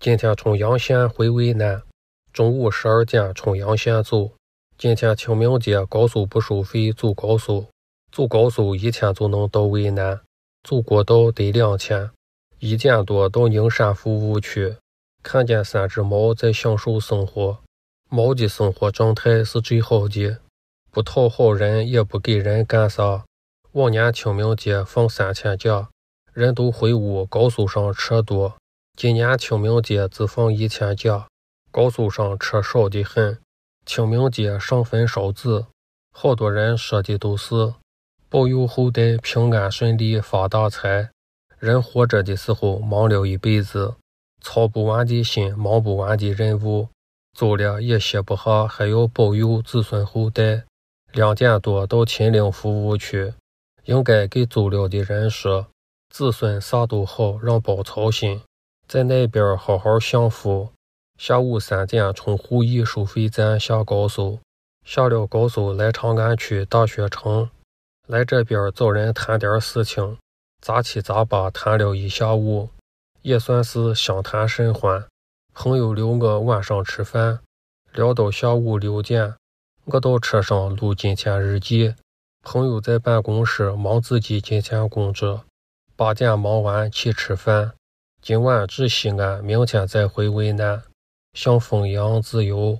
今天从阳县回渭南，中午十二点从阳县走。今天清明节，高速不收费，走高速，走高速一天就能到渭南。走国道得两天。一点多到宁山服务区，看见三只猫在享受生活，猫的生活状态是最好的，不讨好人，也不给人干啥。往年清明节放三天假，人都回屋，高速上车多。今年清明节只放一天假，高速上车少的很。清明节上坟烧纸，好多人说的都是保佑后代平安顺利发大财。人活着的时候忙了一辈子，操不完的心，忙不完的任务，走了也歇不下，还要保佑子孙后代。两点多到秦岭服务区，应该给走了的人说：子孙啥都好，让包操心。在那边好好享福。下午三点从沪宜收费站下高速，下了高速来长安区大学城，来这边找人谈点事情，杂七杂八谈了一下午，也算是相谈甚欢。朋友留我晚上吃饭，聊到下午六点，我到车上录今天日记。朋友在办公室忙自己今天工作，八点忙完去吃饭。今晚至西安，明天再回渭南，像风一样自由。